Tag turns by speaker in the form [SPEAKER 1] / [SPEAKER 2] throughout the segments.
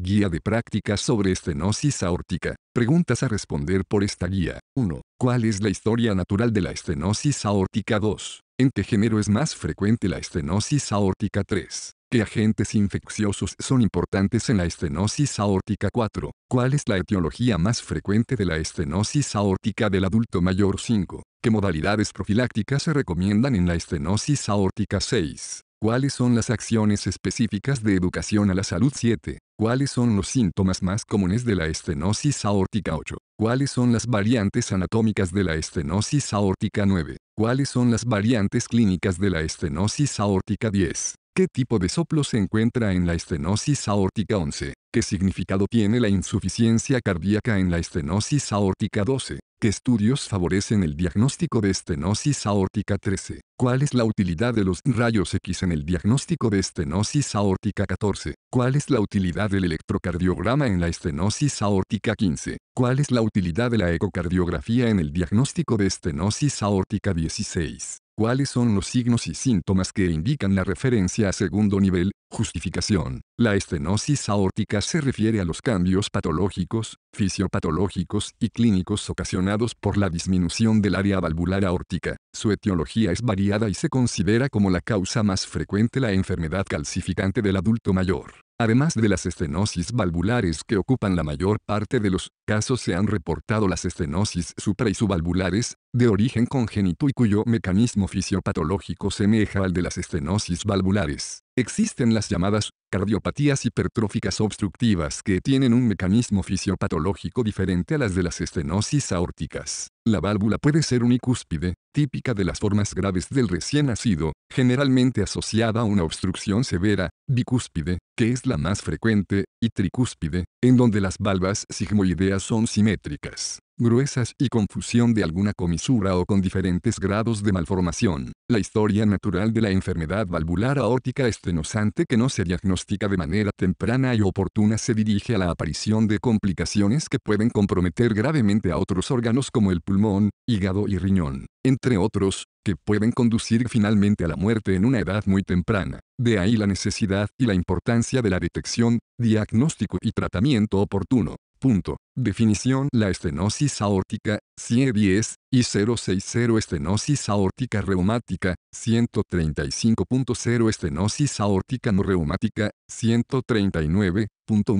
[SPEAKER 1] Guía de prácticas sobre estenosis aórtica. Preguntas a responder por esta guía. 1. ¿Cuál es la historia natural de la estenosis aórtica 2? ¿En qué género es más frecuente la estenosis aórtica 3? ¿Qué agentes infecciosos son importantes en la estenosis aórtica 4? ¿Cuál es la etiología más frecuente de la estenosis aórtica del adulto mayor 5? ¿Qué modalidades profilácticas se recomiendan en la estenosis aórtica 6? ¿Cuáles son las acciones específicas de educación a la salud 7? ¿Cuáles son los síntomas más comunes de la estenosis aórtica 8? ¿Cuáles son las variantes anatómicas de la estenosis aórtica 9? ¿Cuáles son las variantes clínicas de la estenosis aórtica 10? ¿Qué tipo de soplo se encuentra en la estenosis aórtica 11? ¿Qué significado tiene la insuficiencia cardíaca en la estenosis aórtica 12? ¿Qué estudios favorecen el diagnóstico de estenosis aórtica 13? ¿Cuál es la utilidad de los rayos X en el diagnóstico de estenosis aórtica 14? ¿Cuál es la utilidad del electrocardiograma en la estenosis aórtica 15? ¿Cuál es la utilidad de la ecocardiografía en el diagnóstico de estenosis aórtica 16? ¿Cuáles son los signos y síntomas que indican la referencia a segundo nivel? Justificación. La estenosis aórtica se refiere a los cambios patológicos, fisiopatológicos y clínicos ocasionados por la disminución del área valvular aórtica. Su etiología es variada y se considera como la causa más frecuente la enfermedad calcificante del adulto mayor. Además de las estenosis valvulares que ocupan la mayor parte de los casos se han reportado las estenosis supra y subvalvulares, de origen congénito y cuyo mecanismo fisiopatológico semeja al de las estenosis valvulares. Existen las llamadas cardiopatías hipertróficas obstructivas que tienen un mecanismo fisiopatológico diferente a las de las estenosis aórticas. La válvula puede ser unicúspide, típica de las formas graves del recién nacido, generalmente asociada a una obstrucción severa, bicúspide, que es la más frecuente, y tricúspide, en donde las valvas sigmoideas son simétricas gruesas y confusión de alguna comisura o con diferentes grados de malformación. La historia natural de la enfermedad valvular aórtica estenosante que no se diagnostica de manera temprana y oportuna se dirige a la aparición de complicaciones que pueden comprometer gravemente a otros órganos como el pulmón, hígado y riñón, entre otros, que pueden conducir finalmente a la muerte en una edad muy temprana. De ahí la necesidad y la importancia de la detección, diagnóstico y tratamiento oportuno. Punto. Definición La estenosis aórtica, CIE 10 y 060 estenosis aórtica reumática, 135.0 estenosis aórtica no reumática, 139.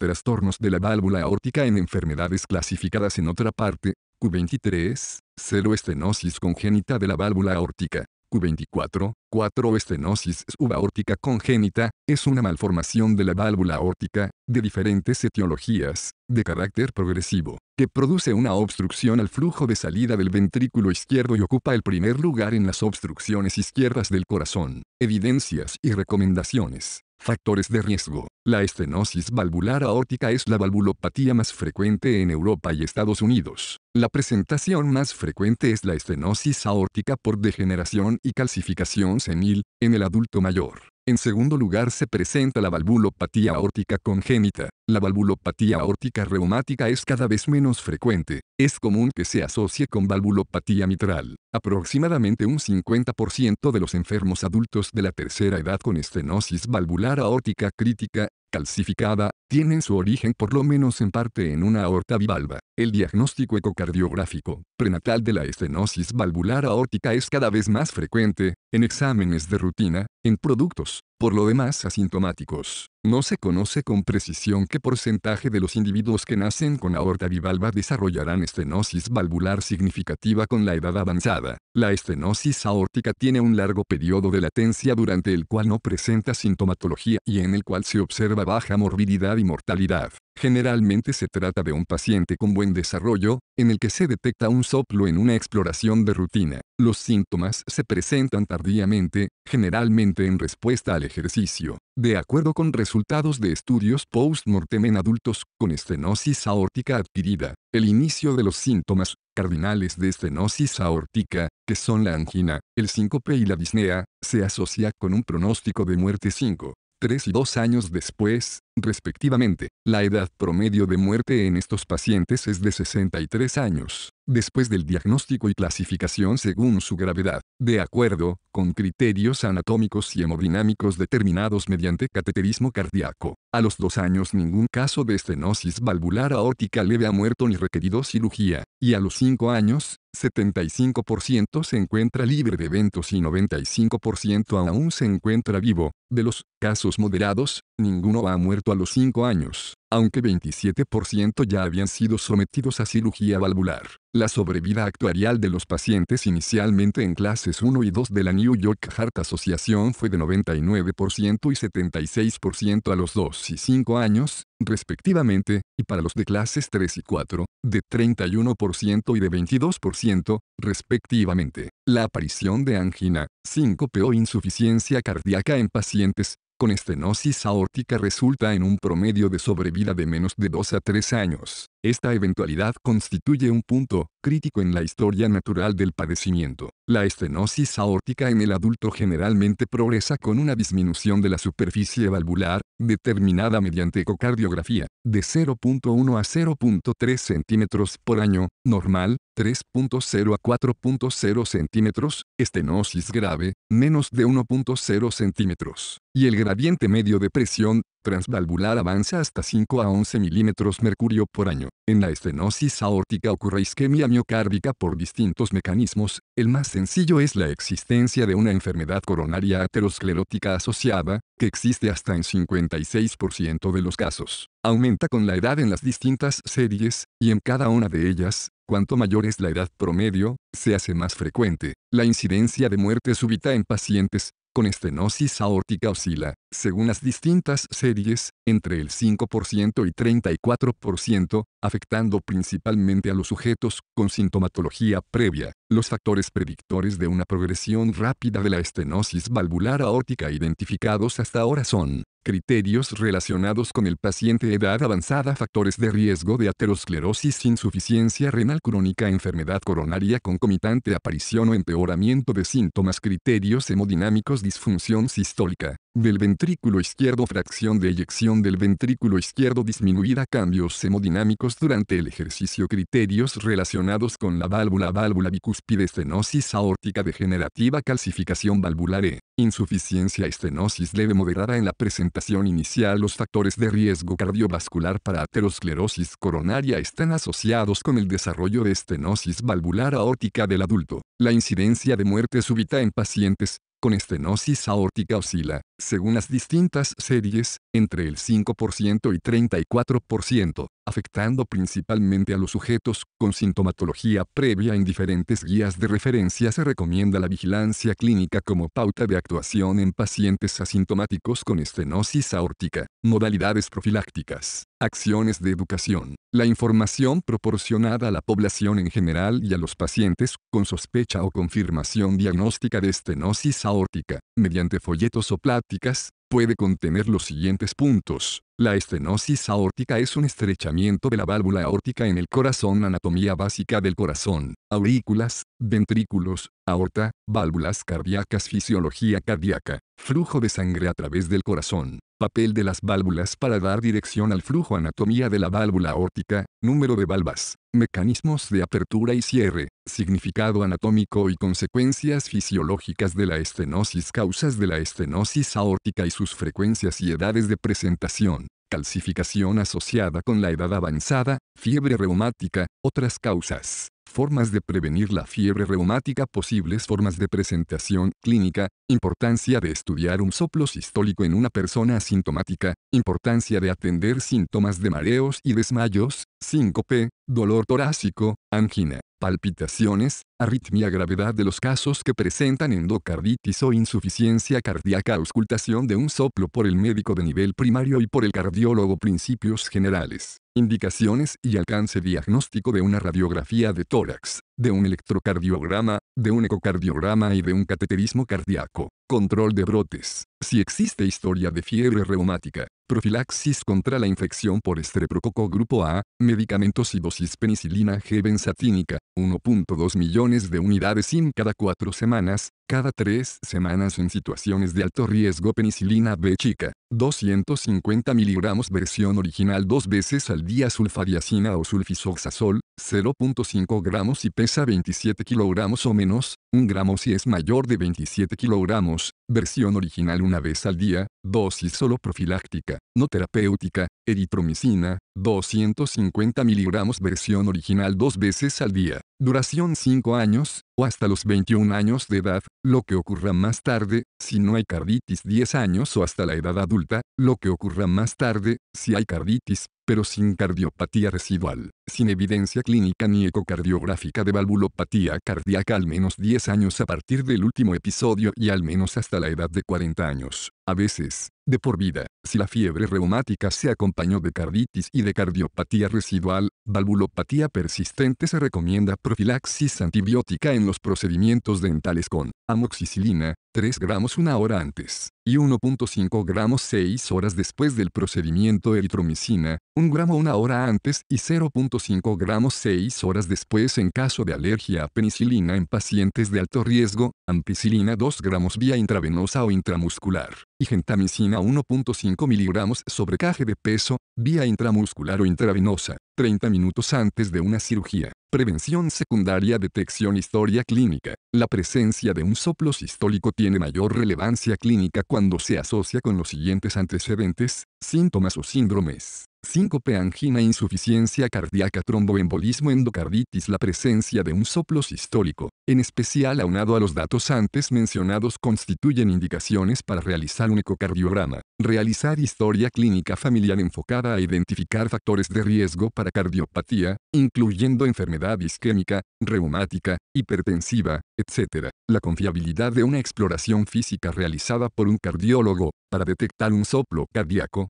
[SPEAKER 1] trastornos de la válvula aórtica en enfermedades clasificadas en otra parte, Q23, 0 estenosis congénita de la válvula aórtica. Q24, 4 estenosis subaórtica congénita, es una malformación de la válvula aórtica, de diferentes etiologías, de carácter progresivo, que produce una obstrucción al flujo de salida del ventrículo izquierdo y ocupa el primer lugar en las obstrucciones izquierdas del corazón. Evidencias y recomendaciones. Factores de riesgo. La estenosis valvular aórtica es la valvulopatía más frecuente en Europa y Estados Unidos. La presentación más frecuente es la estenosis aórtica por degeneración y calcificación senil, en el adulto mayor. En segundo lugar se presenta la valvulopatía aórtica congénita. La valvulopatía aórtica reumática es cada vez menos frecuente. Es común que se asocie con valvulopatía mitral. Aproximadamente un 50% de los enfermos adultos de la tercera edad con estenosis valvular aórtica crítica, calcificada, tienen su origen por lo menos en parte en una aorta bivalva. El diagnóstico ecocardiográfico prenatal de la estenosis valvular aórtica es cada vez más frecuente. En exámenes de rutina, en productos por lo demás asintomáticos. No se conoce con precisión qué porcentaje de los individuos que nacen con aorta bivalva desarrollarán estenosis valvular significativa con la edad avanzada. La estenosis aórtica tiene un largo periodo de latencia durante el cual no presenta sintomatología y en el cual se observa baja morbilidad y mortalidad. Generalmente se trata de un paciente con buen desarrollo, en el que se detecta un soplo en una exploración de rutina. Los síntomas se presentan tardíamente, generalmente en respuesta al ejercicio, de acuerdo con resultados de estudios post-mortem en adultos con estenosis aórtica adquirida. El inicio de los síntomas cardinales de estenosis aórtica, que son la angina, el síncope y la disnea, se asocia con un pronóstico de muerte 5, 3 y 2 años después, respectivamente. La edad promedio de muerte en estos pacientes es de 63 años, después del diagnóstico y clasificación según su gravedad, de acuerdo con criterios anatómicos y hemodinámicos determinados mediante cateterismo cardíaco. A los dos años ningún caso de estenosis valvular aórtica leve ha muerto ni requerido cirugía, y a los cinco años, 75% se encuentra libre de eventos y 95% aún se encuentra vivo. De los casos moderados, ninguno ha muerto a los 5 años, aunque 27% ya habían sido sometidos a cirugía valvular. La sobrevida actuarial de los pacientes inicialmente en clases 1 y 2 de la New York Heart Association fue de 99% y 76% a los 2 y 5 años, respectivamente, y para los de clases 3 y 4, de 31% y de 22%, respectivamente. La aparición de angina, síncope o insuficiencia cardíaca en pacientes con estenosis aórtica resulta en un promedio de sobrevida de menos de 2 a 3 años. Esta eventualidad constituye un punto crítico en la historia natural del padecimiento. La estenosis aórtica en el adulto generalmente progresa con una disminución de la superficie valvular, determinada mediante ecocardiografía, de 0.1 a 0.3 centímetros por año, normal, 3.0 a 4.0 centímetros, estenosis grave, menos de 1.0 centímetros. Y el gradiente medio de presión, transvalvular avanza hasta 5 a 11 milímetros mercurio por año. En la estenosis aórtica ocurre isquemia miocárdica por distintos mecanismos, el más sencillo es la existencia de una enfermedad coronaria aterosclerótica asociada, que existe hasta en 56% de los casos. Aumenta con la edad en las distintas series, y en cada una de ellas, Cuanto mayor es la edad promedio, se hace más frecuente. La incidencia de muerte súbita en pacientes con estenosis aórtica oscila, según las distintas series, entre el 5% y 34%, afectando principalmente a los sujetos con sintomatología previa. Los factores predictores de una progresión rápida de la estenosis valvular aórtica identificados hasta ahora son criterios relacionados con el paciente edad avanzada, factores de riesgo de aterosclerosis, insuficiencia renal crónica, enfermedad coronaria concomitante, aparición o empeoramiento de síntomas, criterios hemodinámicos, disfunción sistólica del ventrículo izquierdo, fracción de eyección del ventrículo izquierdo disminuida, cambios hemodinámicos durante el ejercicio, criterios relacionados con la válvula, válvula bicúspide, estenosis aórtica degenerativa, calcificación valvular e insuficiencia, estenosis leve moderada en la presentación inicial los factores de riesgo cardiovascular para aterosclerosis coronaria están asociados con el desarrollo de estenosis valvular aórtica del adulto. La incidencia de muerte súbita en pacientes con estenosis aórtica oscila, según las distintas series, entre el 5% y 34% afectando principalmente a los sujetos con sintomatología previa en diferentes guías de referencia se recomienda la vigilancia clínica como pauta de actuación en pacientes asintomáticos con estenosis aórtica, modalidades profilácticas, acciones de educación, la información proporcionada a la población en general y a los pacientes con sospecha o confirmación diagnóstica de estenosis aórtica, mediante folletos o pláticas, puede contener los siguientes puntos. La estenosis aórtica es un estrechamiento de la válvula aórtica en el corazón. Anatomía básica del corazón, aurículas, ventrículos, aorta, válvulas cardíacas, fisiología cardíaca, flujo de sangre a través del corazón, papel de las válvulas para dar dirección al flujo, anatomía de la válvula aórtica, número de valvas, mecanismos de apertura y cierre, significado anatómico y consecuencias fisiológicas de la estenosis, causas de la estenosis aórtica y sus frecuencias y edades de presentación calcificación asociada con la edad avanzada, fiebre reumática, otras causas. Formas de prevenir la fiebre reumática Posibles formas de presentación clínica, importancia de estudiar un soplo sistólico en una persona asintomática, importancia de atender síntomas de mareos y desmayos, síncope, dolor torácico, angina palpitaciones, arritmia gravedad de los casos que presentan endocarditis o insuficiencia cardíaca auscultación de un soplo por el médico de nivel primario y por el cardiólogo principios generales, indicaciones y alcance diagnóstico de una radiografía de tórax, de un electrocardiograma, de un ecocardiograma y de un cateterismo cardíaco, control de brotes, si existe historia de fiebre reumática, profilaxis contra la infección por estreptococo grupo A, medicamentos y dosis penicilina G benzatínica, 1.2 millones de unidades SIM cada cuatro semanas, cada tres semanas en situaciones de alto riesgo penicilina B chica, 250 miligramos versión original dos veces al día sulfadiacina o sulfisoxazol, 0.5 gramos y pesa 27 kilogramos o menos, 1 gramo si es mayor de 27 kilogramos, versión original una vez al día, dosis solo profiláctica, no terapéutica, eritromicina, 250 miligramos versión original dos veces al día, duración 5 años, o hasta los 21 años de edad, lo que ocurra más tarde, si no hay carditis 10 años o hasta la edad adulta, lo que ocurra más tarde, si hay carditis, pero sin cardiopatía residual, sin evidencia clínica ni ecocardiográfica de valvulopatía cardíaca al menos 10 años a partir del último episodio y al menos hasta la edad de 40 años, a veces, de por vida, si la fiebre reumática se acompañó de carditis y de cardiopatía residual, valvulopatía persistente se recomienda profilaxis antibiótica en los procedimientos dentales con amoxicilina, 3 gramos una hora antes, y 1.5 gramos 6 horas después del procedimiento eritromicina, 1 gramo una hora antes y 0.5 gramos 6 horas después en caso de alergia a penicilina en pacientes de alto riesgo, ampicilina 2 gramos vía intravenosa o intramuscular gentamicina 1.5 mg sobre caje de peso, vía intramuscular o intravenosa, 30 minutos antes de una cirugía. Prevención secundaria Detección Historia clínica. La presencia de un soplo sistólico tiene mayor relevancia clínica cuando se asocia con los siguientes antecedentes, Síntomas o síndromes. Síncope, angina, insuficiencia cardíaca, tromboembolismo, endocarditis, la presencia de un soplo sistólico, en especial aunado a los datos antes mencionados, constituyen indicaciones para realizar un ecocardiograma, realizar historia clínica familiar enfocada a identificar factores de riesgo para cardiopatía, incluyendo enfermedad isquémica, reumática, hipertensiva, etc. La confiabilidad de una exploración física realizada por un cardiólogo para detectar un soplo cardíaco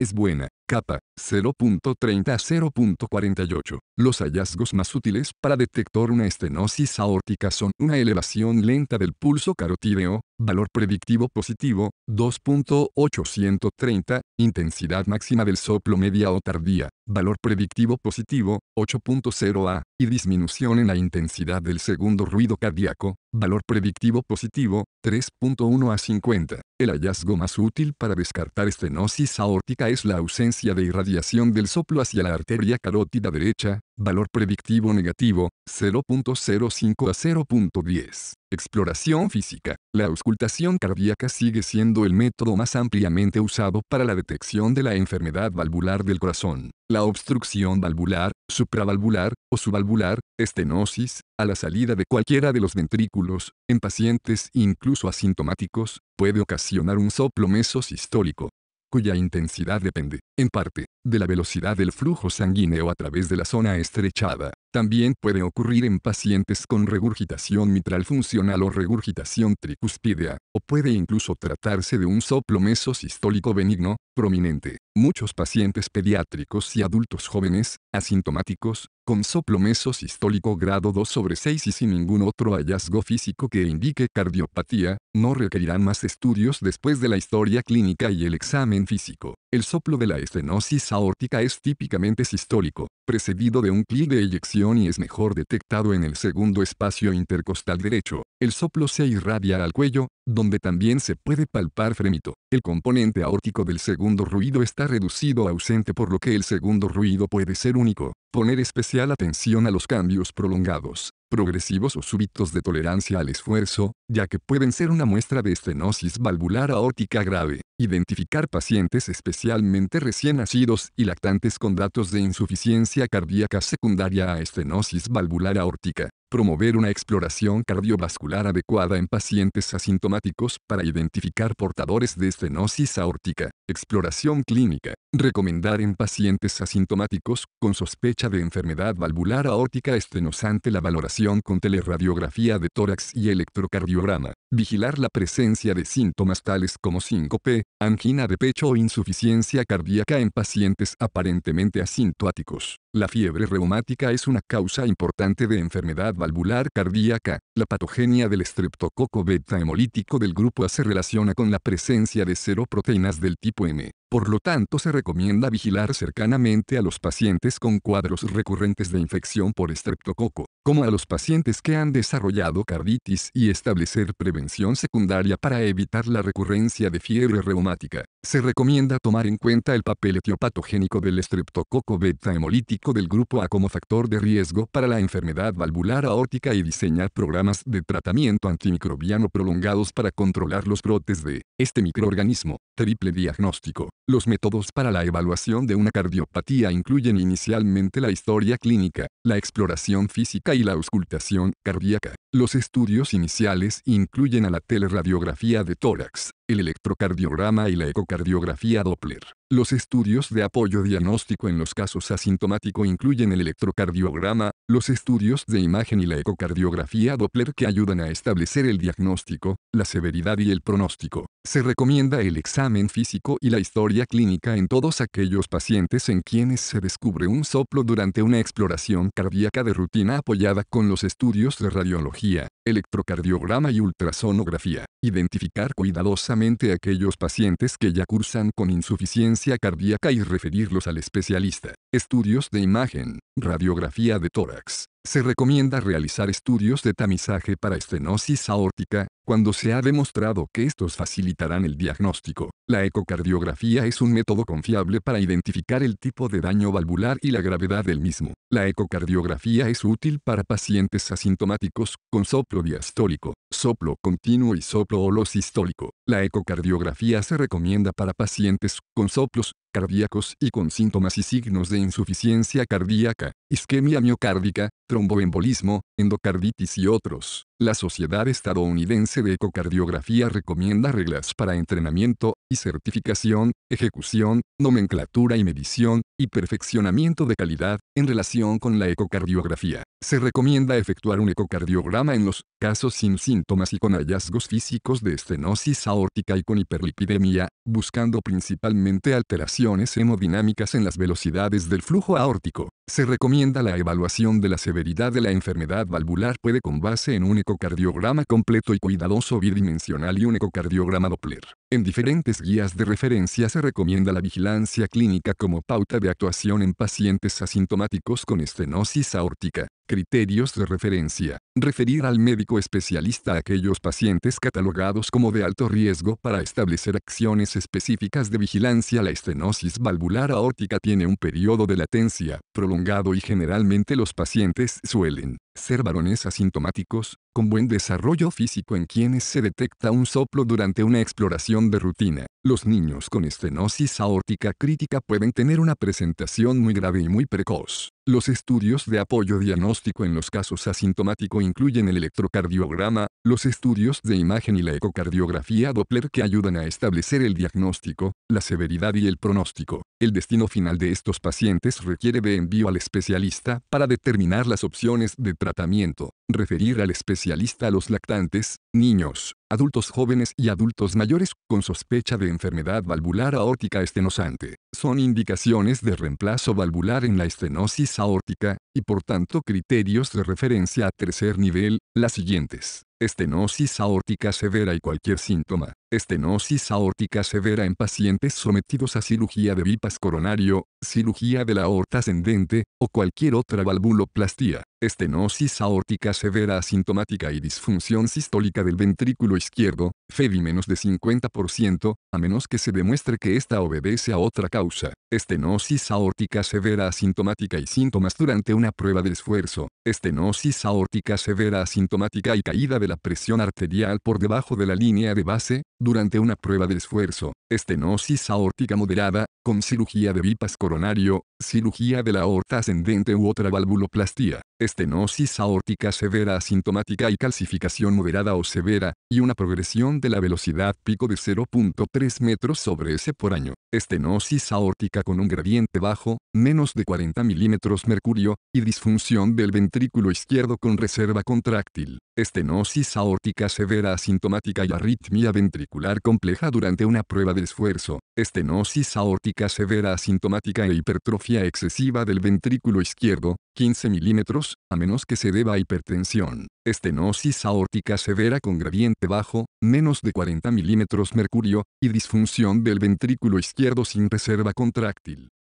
[SPEAKER 1] es buena. Capa 0.30 a 0.48. Los hallazgos más útiles para detectar una estenosis aórtica son una elevación lenta del pulso carotídeo, valor predictivo positivo 2.830, intensidad máxima del soplo media o tardía, valor predictivo positivo 8.0 a, y disminución en la intensidad del segundo ruido cardíaco, valor predictivo positivo 3.1 a 50. El hallazgo más útil para descartar estenosis aórtica es la ausencia de irradiación del soplo hacia la arteria carótida derecha, valor predictivo negativo, 0.05 a 0.10. Exploración física. La auscultación cardíaca sigue siendo el método más ampliamente usado para la detección de la enfermedad valvular del corazón. La obstrucción valvular, supravalvular o subvalvular, estenosis, a la salida de cualquiera de los ventrículos, en pacientes incluso asintomáticos, puede ocasionar un soplo mesosistólico, cuya intensidad depende, en parte, de la velocidad del flujo sanguíneo a través de la zona estrechada. También puede ocurrir en pacientes con regurgitación mitral funcional o regurgitación tricuspidea, o puede incluso tratarse de un soplo sistólico benigno, prominente muchos pacientes pediátricos y adultos jóvenes, asintomáticos, con soplo mesosistólico grado 2 sobre 6 y sin ningún otro hallazgo físico que indique cardiopatía, no requerirán más estudios después de la historia clínica y el examen físico. El soplo de la estenosis aórtica es típicamente sistólico, precedido de un clic de eyección y es mejor detectado en el segundo espacio intercostal derecho. El soplo se irradia al cuello, donde también se puede palpar frémito. El componente aórtico del segundo ruido está reducido o ausente por lo que el segundo ruido puede ser único. Poner especial atención a los cambios prolongados, progresivos o súbitos de tolerancia al esfuerzo, ya que pueden ser una muestra de estenosis valvular aórtica grave. Identificar pacientes especialmente recién nacidos y lactantes con datos de insuficiencia cardíaca secundaria a estenosis valvular aórtica. Promover una exploración cardiovascular adecuada en pacientes asintomáticos para identificar portadores de estenosis aórtica. Exploración clínica. Recomendar en pacientes asintomáticos con sospecha de enfermedad valvular aórtica estenosante la valoración con teleradiografía de tórax y electrocardiograma. Vigilar la presencia de síntomas tales como síncope, angina de pecho o insuficiencia cardíaca en pacientes aparentemente asintomáticos. La fiebre reumática es una causa importante de enfermedad valvular cardíaca. La patogenia del estreptococo beta hemolítico del grupo A se relaciona con la presencia de seroproteínas del tipo M. Por lo tanto se recomienda vigilar cercanamente a los pacientes con cuadros recurrentes de infección por estreptococo, como a los pacientes que han desarrollado carditis y establecer prevención secundaria para evitar la recurrencia de fiebre reumática. Se recomienda tomar en cuenta el papel etiopatogénico del estreptococo beta hemolítico del grupo A como factor de riesgo para la enfermedad valvular aórtica y diseñar programas de tratamiento antimicrobiano prolongados para controlar los brotes de este microorganismo. Triple diagnóstico. Los métodos para la evaluación de una cardiopatía incluyen inicialmente la historia clínica, la exploración física y la auscultación cardíaca. Los estudios iniciales incluyen a la teleradiografía de tórax, el electrocardiograma y la ecocardiografía Doppler. Los estudios de apoyo diagnóstico en los casos asintomático incluyen el electrocardiograma, los estudios de imagen y la ecocardiografía Doppler que ayudan a establecer el diagnóstico, la severidad y el pronóstico. Se recomienda el examen físico y la historia clínica en todos aquellos pacientes en quienes se descubre un soplo durante una exploración cardíaca de rutina apoyada con los estudios de radiología electrocardiograma y ultrasonografía. Identificar cuidadosamente aquellos pacientes que ya cursan con insuficiencia cardíaca y referirlos al especialista. Estudios de imagen, radiografía de tórax, se recomienda realizar estudios de tamizaje para estenosis aórtica, cuando se ha demostrado que estos facilitarán el diagnóstico. La ecocardiografía es un método confiable para identificar el tipo de daño valvular y la gravedad del mismo. La ecocardiografía es útil para pacientes asintomáticos, con soplo diastólico, soplo continuo y soplo holosistólico. La ecocardiografía se recomienda para pacientes con soplos cardíacos y con síntomas y signos de insuficiencia cardíaca, isquemia miocárdica, tromboembolismo, endocarditis y otros. La Sociedad Estadounidense de Ecocardiografía recomienda reglas para entrenamiento y certificación, ejecución, nomenclatura y medición, y perfeccionamiento de calidad, en relación con la ecocardiografía. Se recomienda efectuar un ecocardiograma en los casos sin síntomas y con hallazgos físicos de estenosis aórtica y con hiperlipidemia, buscando principalmente alteraciones hemodinámicas en las velocidades del flujo aórtico. Se recomienda la evaluación de la severidad de la enfermedad valvular puede con base en un ecocardiograma completo y cuidadoso bidimensional y un ecocardiograma Doppler. En diferentes guías de referencia se recomienda la vigilancia clínica como pauta de actuación en pacientes asintomáticos con estenosis aórtica. Criterios de referencia. Referir al médico especialista a aquellos pacientes catalogados como de alto riesgo para establecer acciones específicas de vigilancia. La estenosis valvular aórtica tiene un periodo de latencia prolongado y generalmente los pacientes suelen ser varones asintomáticos, con buen desarrollo físico en quienes se detecta un soplo durante una exploración de rutina. Los niños con estenosis aórtica crítica pueden tener una presentación muy grave y muy precoz. Los estudios de apoyo diagnóstico en los casos asintomático incluyen el electrocardiograma, los estudios de imagen y la ecocardiografía Doppler que ayudan a establecer el diagnóstico, la severidad y el pronóstico. El destino final de estos pacientes requiere de envío al especialista para determinar las opciones de tratamiento. Referir al especialista a los lactantes, niños, adultos jóvenes y adultos mayores con sospecha de enfermedad valvular aórtica estenosante. Son indicaciones de reemplazo valvular en la estenosis aórtica, y por tanto criterios de referencia a tercer nivel, las siguientes. Estenosis aórtica severa y cualquier síntoma. Estenosis aórtica severa en pacientes sometidos a cirugía de bipas coronario, cirugía de la aorta ascendente, o cualquier otra valvuloplastía. Estenosis aórtica severa asintomática y disfunción sistólica del ventrículo izquierdo, FEBI menos de 50%, a menos que se demuestre que esta obedece a otra causa. Estenosis aórtica severa asintomática y síntomas durante una prueba de esfuerzo. Estenosis aórtica severa asintomática y caída de la presión arterial por debajo de la línea de base, durante una prueba de esfuerzo. Estenosis aórtica moderada, con cirugía de bypass coronario, cirugía de la aorta ascendente u otra valvuloplastia. Estenosis aórtica severa asintomática y calcificación moderada o severa, y una progresión la velocidad pico de 0.3 metros sobre S por año. Estenosis aórtica con un gradiente bajo, menos de 40 milímetros mercurio, y disfunción del ventrículo izquierdo con reserva contráctil. Estenosis aórtica severa asintomática y arritmia ventricular compleja durante una prueba de esfuerzo. Estenosis aórtica severa asintomática e hipertrofia excesiva del ventrículo izquierdo, 15 milímetros, a menos que se deba a hipertensión, estenosis aórtica severa con gradiente bajo, menos de 40 milímetros mercurio, y disfunción del ventrículo izquierdo sin reserva contráctil.